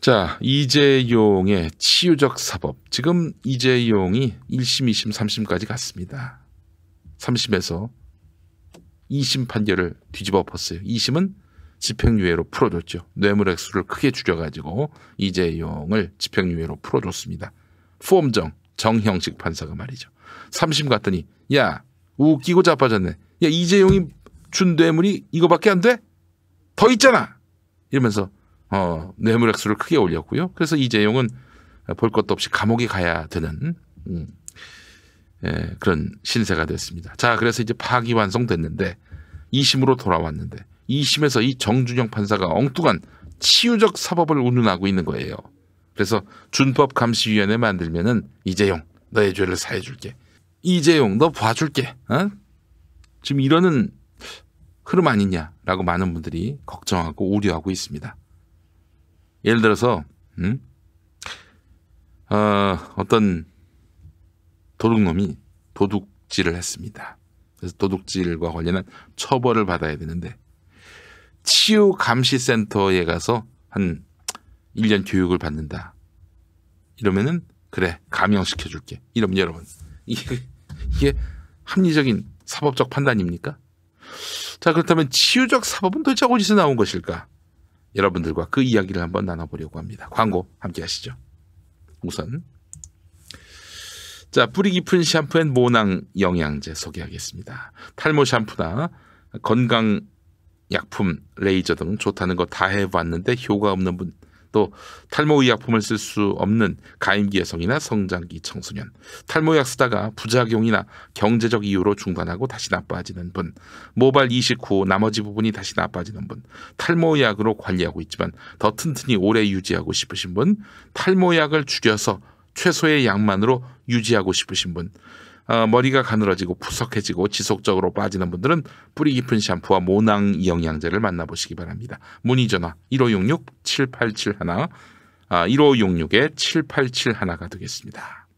자, 이재용의 치유적 사법. 지금 이재용이 1심, 2심, 3심까지 갔습니다. 3심에서 2심 판결을 뒤집어 엎었어요. 2심은 집행유예로 풀어줬죠. 뇌물액수를 크게 줄여가지고 이재용을 집행유예로 풀어줬습니다. 푸엄정, 정형식 판사가 말이죠. 3심 갔더니 야, 웃기고 자빠졌네. 야, 이재용이 준 뇌물이 이거밖에 안 돼? 더 있잖아! 이러면서 어, 뇌물 액수를 크게 올렸고요. 그래서 이재용은 볼 것도 없이 감옥에 가야 되는 음, 에, 예, 그런 신세가 됐습니다. 자, 그래서 이제 파기 완성됐는데 2심으로 돌아왔는데 2심에서 이 정준영 판사가 엉뚱한 치유적 사법을 운운하고 있는 거예요. 그래서 준법 감시위원회 만들면은 이재용 너의 죄를 사해줄게. 이재용 너 봐줄게. 어? 지금 이러는 흐름 아니냐라고 많은 분들이 걱정하고 우려하고 있습니다. 예를 들어서 음? 어, 어떤 도둑놈이 도둑질을 했습니다. 그래서 도둑질과 관련한 처벌을 받아야 되는데 치유 감시센터에 가서 한 1년 교육을 받는다. 이러면은 그래 감형시켜 줄게. 이러면 여러분 이게, 이게 합리적인 사법적 판단입니까? 자 그렇다면 치유적 사법은 도대체 어디서 나온 것일까? 여러분들과 그 이야기를 한번 나눠보려고 합니다. 광고 함께 하시죠. 우선 자 뿌리 깊은 샴푸 엔 모낭 영양제 소개하겠습니다. 탈모 샴푸나 건강 약품, 레이저 등 좋다는 거 다 해봤는데 효과 없는 분또 탈모의약품을 쓸 수 없는 가임기 여성이나 성장기 청소년, 탈모약 쓰다가 부작용이나 경제적 이유로 중단하고 다시 나빠지는 분, 모발 이식 후 나머지 부분이 다시 나빠지는 분, 탈모약으로 관리하고 있지만 더 튼튼히 오래 유지하고 싶으신 분, 탈모약을 줄여서 최소의 양만으로 유지하고 싶으신 분, 어, 머리가 가늘어지고 푸석해지고 지속적으로 빠지는 분들은 뿌리 깊은 샴푸와 모낭 영양제를 만나보시기 바랍니다. 문의 전화 1566-7871 아, 1 5 6 6 7871가 되겠습니다.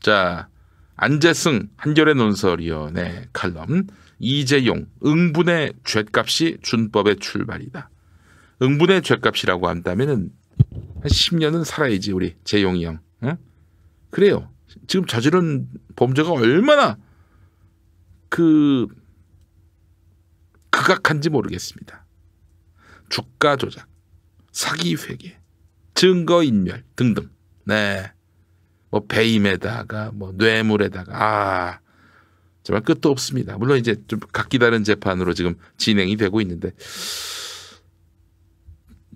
자, 안재승 한결의 논설위원회 칼럼 이재용 응분의 죗값이 준법의 출발이다. 응분의 죗값이라고 한다면한 10년은 살아야지 우리 재용이 형. 응? 그래요. 지금 저지른 범죄가 얼마나 그 극악한지 모르겠습니다. 주가 조작, 사기 회계, 증거 인멸 등등. 네. 뭐 배임에다가 뭐 뇌물에다가 아 정말 끝도 없습니다. 물론 이제 좀 각기 다른 재판으로 지금 진행이 되고 있는데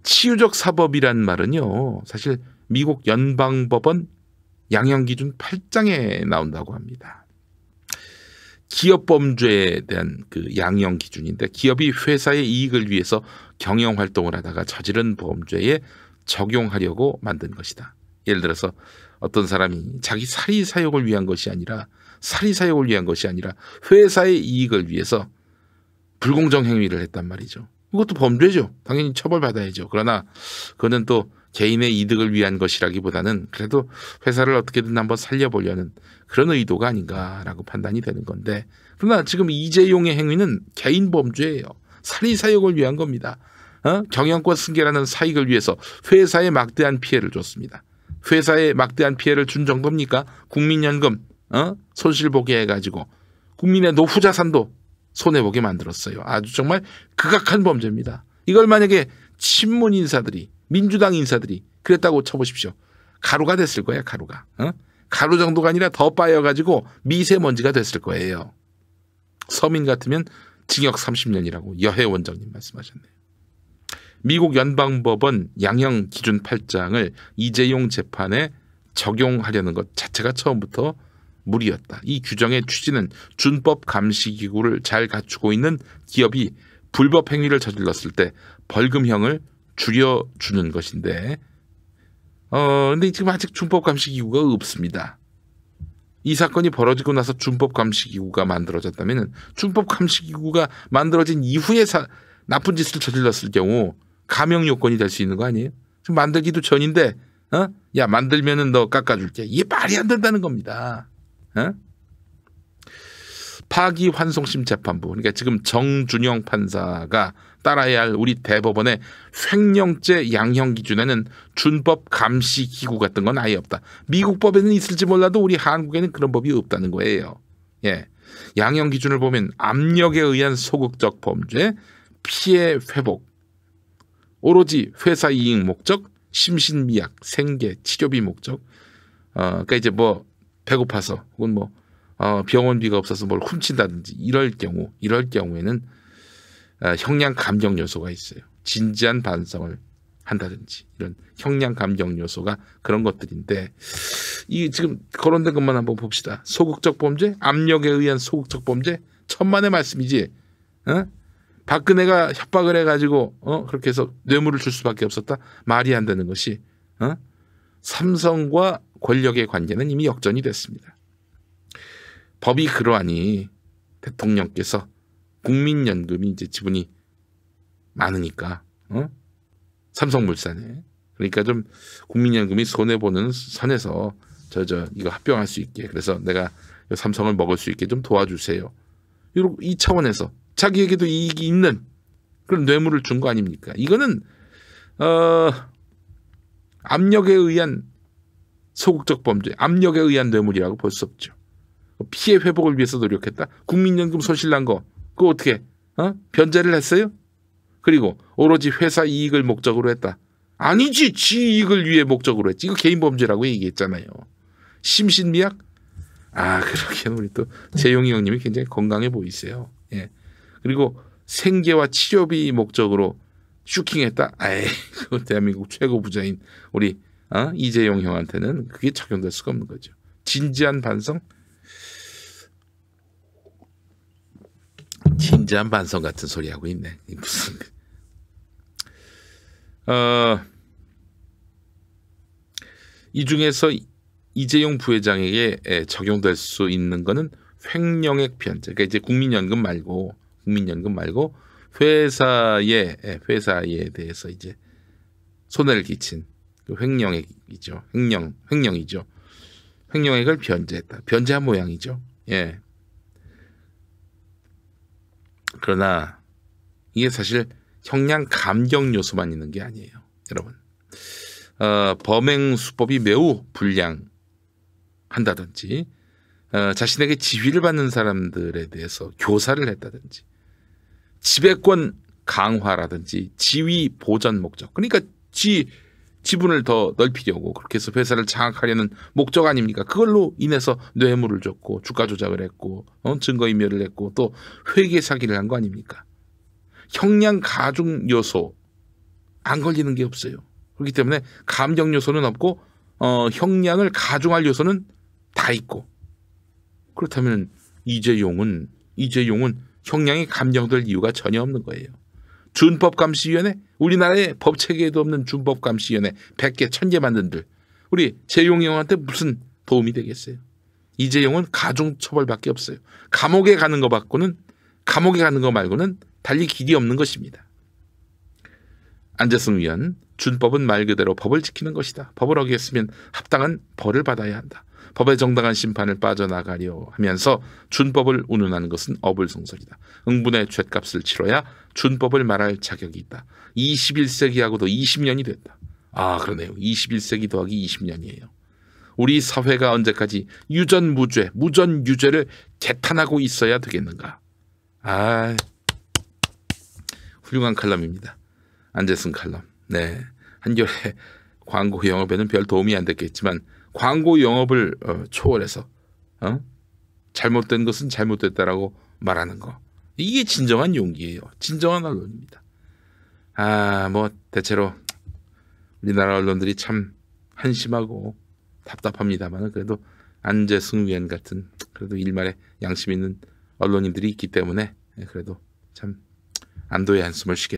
치유적 사법이란 말은요. 사실 미국 연방법원 양형 기준 8장에 나온다고 합니다. 기업 범죄에 대한 그 양형 기준인데 기업이 회사의 이익을 위해서 경영 활동을 하다가 저지른 범죄에 적용하려고 만든 것이다. 예를 들어서 어떤 사람이 자기 사리 사욕을 위한 것이 아니라 사리 사욕을 위한 것이 아니라 회사의 이익을 위해서 불공정 행위를 했단 말이죠. 이것도 범죄죠. 당연히 처벌받아야죠. 그러나 그거는 또 개인의 이득을 위한 것이라기보다는 그래도 회사를 어떻게든 한번 살려보려는 그런 의도가 아닌가라고 판단이 되는 건데 그러나 지금 이재용의 행위는 개인 범죄예요. 살인 사욕을 위한 겁니다. 어? 경영권 승계라는 사익을 위해서 회사에 막대한 피해를 줬습니다. 회사에 막대한 피해를 준 정도입니까? 국민연금 어? 손실 보게 해가지고 국민의 노후 자산도 손해보게 만들었어요. 아주 정말 극악한 범죄입니다. 이걸 만약에 친문 인사들이 민주당 인사들이 그랬다고 쳐보십시오. 가루가 됐을 거예요. 가루가. 어? 가루 정도가 아니라 더 빠여가지고 미세먼지가 됐을 거예요. 서민 같으면 징역 30년이라고 여해 원장님 말씀하셨네요. 미국 연방법원 양형 기준 8장을 이재용 재판에 적용하려는 것 자체가 처음부터 무리였다. 이 규정의 취지는 준법 감시 기구를 잘 갖추고 있는 기업이 불법 행위를 저질렀을 때 벌금형을 줄여주는 것인데, 어, 근데 지금 아직 준법 감시 기구가 없습니다. 이 사건이 벌어지고 나서 준법 감시 기구가 만들어졌다면 준법 감시 기구가 만들어진 이후에 사, 나쁜 짓을 저질렀을 경우 감형 요건이 될 수 있는 거 아니에요? 지금 만들기도 전인데, 어? 야 만들면은 너 깎아줄게. 이게 말이 안 된다는 겁니다. 어? 파기환송심 재판부 그러니까 지금 정준영 판사가 따라야 할 우리 대법원의 횡령죄 양형 기준에는 준법 감시 기구 같은 건 아예 없다. 미국 법에는 있을지 몰라도 우리 한국에는 그런 법이 없다는 거예요. 예. 양형 기준을 보면 압력에 의한 소극적 범죄, 피해 회복, 오로지 회사 이익 목적, 심신미약, 생계, 치료비 목적. 어, 그러니까 이제 뭐 배고파서 혹은 뭐 어, 병원비가 없어서 뭘 훔친다든지 이럴 경우 이럴 경우에는 아, 형량 감정 요소가 있어요. 진지한 반성을 한다든지 이런 형량 감정 요소가 그런 것들인데 이 지금 거론된 것만 한번 봅시다. 소극적 범죄, 압력에 의한 소극적 범죄 천만의 말씀이지. 어? 박근혜가 협박을 해가지고 어 그렇게 해서 뇌물을 줄 수밖에 없었다 말이 안 되는 것이 어? 삼성과 권력의 관계는 이미 역전이 됐습니다. 법이 그러하니 대통령께서 국민연금이 이제 지분이 많으니까 어? 삼성물산에 그러니까 좀 국민연금이 손해 보는 선에서 저저 이거 합병할 수 있게 그래서 내가 삼성을 먹을 수 있게 좀 도와주세요. 이 차원에서 자기에게도 이익이 있는 그런 뇌물을 준 거 아닙니까? 이거는 어, 압력에 의한 소극적 범죄, 압력에 의한 뇌물이라고 볼 수 없죠. 피해 회복을 위해서 노력했다. 국민연금 손실난 거 그거 어떻게 어? 변제를 했어요? 그리고 오로지 회사 이익을 목적으로 했다. 아니지 지 이익을 위해 목적으로 했지. 이거 개인 범죄라고 얘기했잖아요. 심신미약? 아 그렇게 우리 또 재용이 형님이 굉장히 건강해 보이세요. 예. 그리고 생계와 치료비 목적으로 슈킹했다. 아이 그 대한민국 최고 부자인 우리 어? 이재용 형한테는 그게 적용될 수가 없는 거죠. 진지한 반성? 진지한 반성 같은 소리 하고 있네. 무슨 그- 어, 이 중에서 이재용 부회장에게 적용될 수 있는 거는 횡령액 변제. 그러니까 이제 국민연금 말고 국민연금 말고 회사의 회사에 대해서 이제 손해를 끼친 그 횡령액이죠. 횡령, 횡령이죠. 횡령액을 변제했다. 변제한 모양이죠. 예. 그러나 이게 사실 형량 감경 요소만 있는 게 아니에요, 여러분. 어, 범행 수법이 매우 불량한다든지 어, 자신에게 지휘를 받는 사람들에 대해서 교사를 했다든지 지배권 강화라든지 지위 보전 목적 그러니까 지 지분을 더 넓히려고 그렇게 해서 회사를 장악하려는 목적 아닙니까? 그걸로 인해서 뇌물을 줬고 주가 조작을 했고 어? 증거인멸을 했고 또 회계 사기를 한 거 아닙니까? 형량 가중 요소 안 걸리는 게 없어요. 그렇기 때문에 감정 요소는 없고 어, 형량을 가중할 요소는 다 있고 그렇다면 이재용은 이재용은 형량이 감정될 이유가 전혀 없는 거예요. 준법감시위원회 우리나라의 법체계에도 없는 준법감시위원회 100개 1000개 만든들 우리 재용이 형한테 무슨 도움이 되겠어요. 이재용은 가중처벌밖에 없어요. 감옥에 가는 거밖고는 감옥에 가는 거 말고는 달리 길이 없는 것입니다. 안재승 위원 준법은 말 그대로 법을 지키는 것이다. 법을 어기했으면 합당한 벌을 받아야 한다. 법의 정당한 심판을 빠져나가려 하면서 준법을 운운하는 것은 어불성설이다. 응분의 죗값을 치러야 준법을 말할 자격이 있다. 21세기하고도 20년이 됐다. 아 그러네요. 21세기 더하기 20년이에요. 우리 사회가 언제까지 유전무죄, 무전유죄를 개탄하고 있어야 되겠는가. 아 훌륭한 칼럼입니다. 안재승 칼럼. 네. 한결의 광고 영업에는 별 도움이 안 됐겠지만 광고 영업을 어, 초월해서 어? 잘못된 것은 잘못됐다라고 말하는 거. 이게 진정한 용기예요. 진정한 언론입니다. 아, 뭐 대체로 우리나라 언론들이 참 한심하고 답답합니다만 그래도 안재승 위원 같은 그래도 일말의 양심 있는 언론인들이 있기 때문에 그래도 참 안도의 한숨을 쉬게